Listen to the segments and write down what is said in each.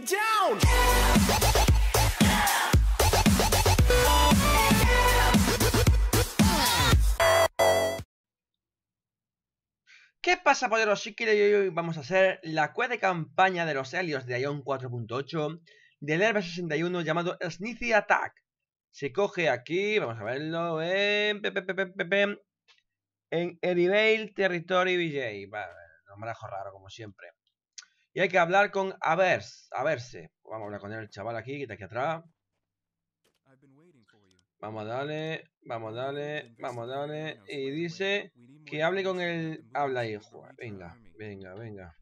down. ¿Qué pasa, poderos? y hoy vamos a hacer la cueva de campaña de los Helios de Ion 4.8 del Nerva 61 llamado Sneaky Attack. Se coge aquí, vamos a verlo, em, en, en Erivale Territory VJ. Vale, nombrajo raro, como siempre. Y hay que hablar con Avers, Averse. Vamos a hablar con el chaval aquí, que está aquí atrás. Vamos a darle, vamos a darle, vamos a darle. Y dice que hable con el... Habla hijo, Venga, venga, venga.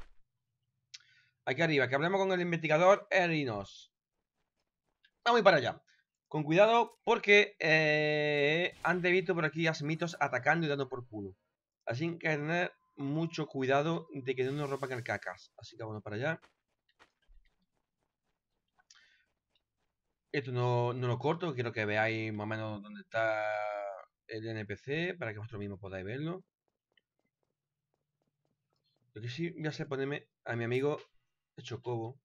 Aquí arriba, que hablemos con el investigador Erinos. Vamos para allá. Con cuidado, porque eh, han debido por aquí a mitos atacando y dando por culo. Así que que tener mucho cuidado de que no nos rompan el cacas. Así que vamos para allá. Esto no, no lo corto, quiero que veáis más o menos dónde está el NPC para que vosotros mismos podáis verlo. Lo que sí voy a ponerme a mi amigo Chocobo.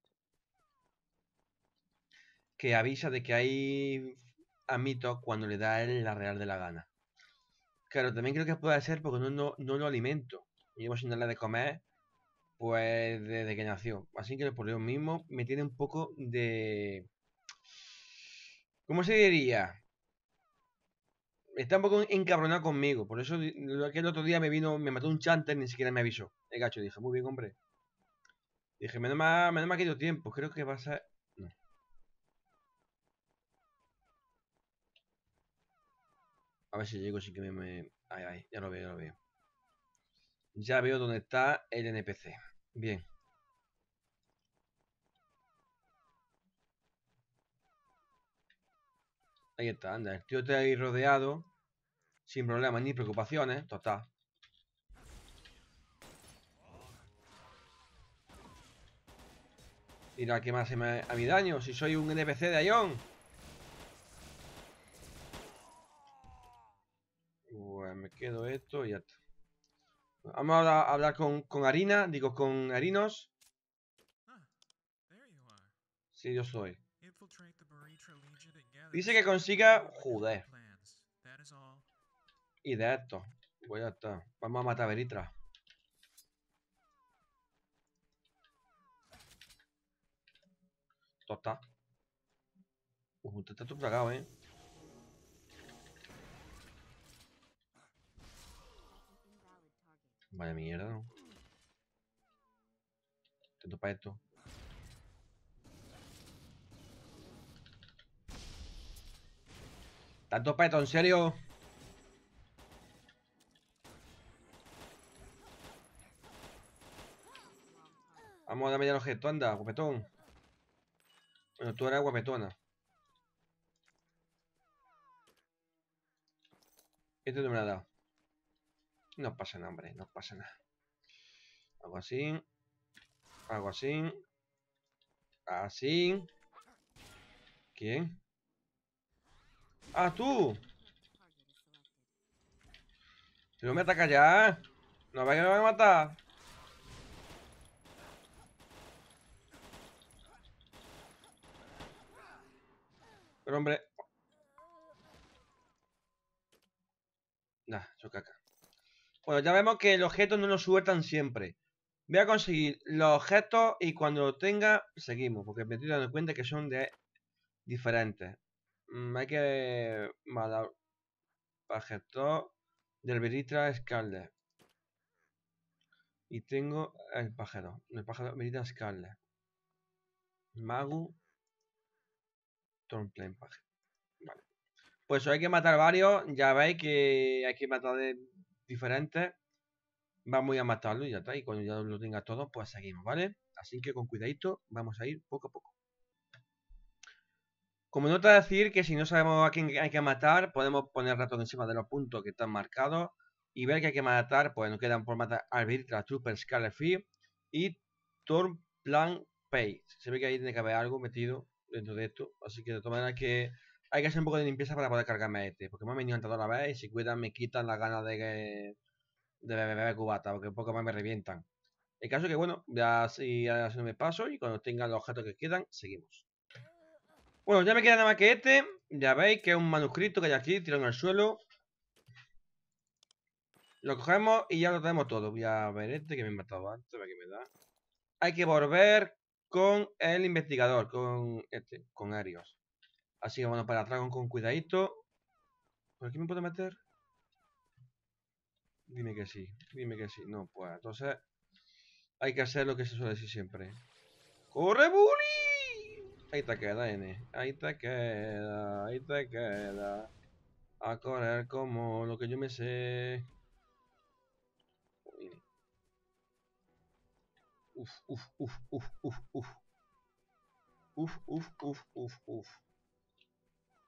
Que avisa de que hay amitos cuando le da la real de la gana. Claro, también creo que puede ser porque no, no lo alimento y hemos sin darle de comer pues desde que nació. Así que por lo mismo me tiene un poco de... ¿Cómo se diría? Está un poco encabronado conmigo. Por eso el otro día me vino, me mató un chanter, ni siquiera me avisó. El gacho, dije, muy bien, hombre. Dije, menos mal, menos quedado que tiempo. Creo que va a ser... A ver si llego, sí que me... me... Ay, ay, ya lo veo, ya lo veo. Ya veo dónde está el NPC. Bien. Ahí está, anda. El tío está ahí rodeado. Sin problemas ni preocupaciones. Total. Mira, que más se me a mi daño? Si soy un NPC de Ion. Pues me quedo esto y ya está. Vamos a hablar con, Harina, digo, con Harinos. Ah, sí, yo soy. Dice que consiga... Joder. Y de esto. voy a estar Vamos a matar a Beritra. Tota. Uh usted está todo plagado, eh. Vaya mierda, ¿no? Te topa esto. ¿Tanto esto, en serio? Vamos, darme ya el objeto, anda, guapetón. Bueno, tú eres guapetona. Este no me lo ha dado. No pasa nada, hombre, no pasa nada. Hago así. Hago así. Así. ¿Quién? ¡Ah, tú! No me ataca ya. No vaya me a matar. Pero hombre. Nah, yo caca. Bueno, ya vemos que los objetos no lo sueltan siempre. Voy a conseguir los objetos y cuando lo tenga, seguimos. Porque me estoy dando cuenta que son de diferentes. Mm, hay que... matar Pajeto... del Veritra Scarlet. Y tengo el pájaro. El pájaro Veritra Scarlet. Magu. tornplane Pájaro. Vale. Pues hay que matar varios. Ya veis que hay que matar de diferentes, vamos a matarlo y ya está. Y cuando ya lo tenga todo, pues seguimos, ¿vale? Así que con cuidadito vamos a ir poco a poco. Como nota decir que si no sabemos a quién hay que matar, podemos poner ratón encima de los puntos que están marcados y ver que hay que matar, pues nos quedan por matar Arbitra, Trooper, Scarlet y turn Plan Page. Se ve que ahí tiene que haber algo metido dentro de esto, así que de todas maneras que hay que hacer un poco de limpieza para poder cargarme a este. Porque me han venido a la vez y si cuidan me quitan las ganas de de beber cubata, porque un poco más me revientan. El caso es que, bueno, ya así haciendo mi paso y cuando tengan los objetos que quedan, seguimos. Bueno, ya me queda nada más que este. Ya veis que es un manuscrito que hay aquí, tirado en el suelo. Lo cogemos y ya lo tenemos todo. Voy a ver este que me he matado antes, a ver qué me da. Hay que volver con el investigador, con este, con Arios. Así que bueno, para Dragon con cuidadito. ¿Por aquí me puedo meter? Dime que sí, dime que sí. No, pues entonces hay que hacer lo que se suele decir siempre. ¡Corre, Bully! Ahí te queda, N. Ahí te queda, ahí te queda. A correr como lo que yo me sé. Uf, uf, uf, uf, uf, uf. Uf, uf, uf, uf, uf.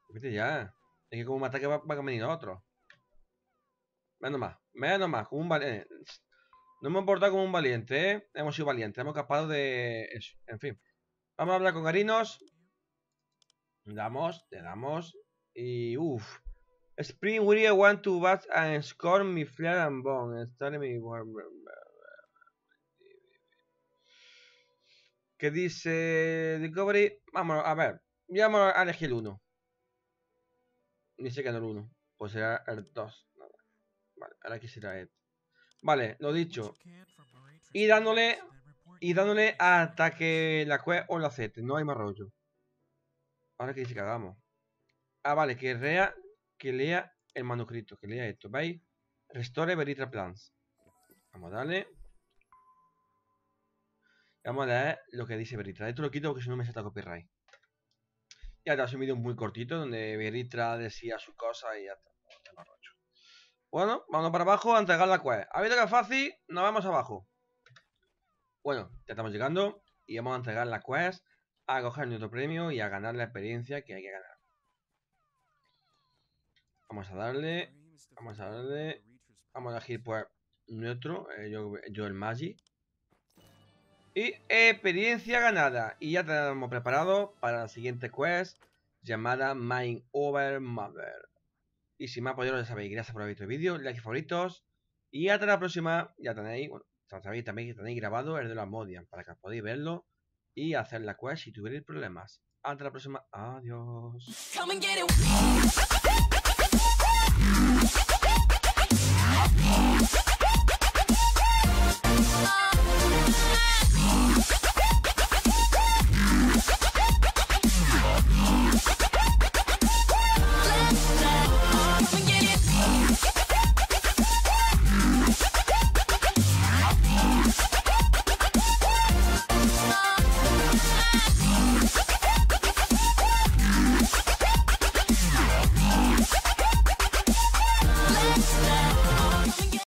Vete ya. Es que como un ataque va, a venir otro. Menos nomás, menos nomás, como un valiente. Eh, no me portado como un valiente, ¿eh? Hemos sido valientes, hemos capado de eso. En fin. Vamos a hablar con Garinos. Le damos, le damos. Y uff. Spring we want to bat and score my flare and bone. en mi ¿Qué dice Discovery? Vámonos, a ver. Vamos a elegir uno sé que no el 1. Pues será el 2. Vale, ahora aquí será el. Vale, lo dicho. Y dándole. Y dándole hasta que la cue... o la Z. No hay más rollo. Ahora que dice que hagamos. Ah, vale, que lea, que lea el manuscrito. Que lea esto. ¿Veis? Restore Veritra Plans. Vamos a darle. Vamos a leer lo que dice Veritra. Esto lo quito porque si no me salta copyright. Y hace un vídeo muy cortito donde Beritra decía su cosa y ya está. Bueno, vamos para abajo a entregar la quest. Ha que fácil, nos vamos abajo. Bueno, ya estamos llegando y vamos a entregar la quest, a coger nuestro premio y a ganar la experiencia que hay que ganar. Vamos a darle, vamos a darle, vamos a elegir pues nuestro, eh, yo, yo el Magi. Y experiencia ganada. Y ya tenemos preparado para la siguiente quest llamada Mind Over Mother. Y si más, ha pues ya sabéis. Gracias por haber visto el vídeo, like favoritos. Y hasta la próxima. Ya tenéis, bueno, sabéis también que tenéis grabado el de la Modian para que podáis verlo y hacer la quest si tuvierais problemas. Hasta la próxima. Adiós.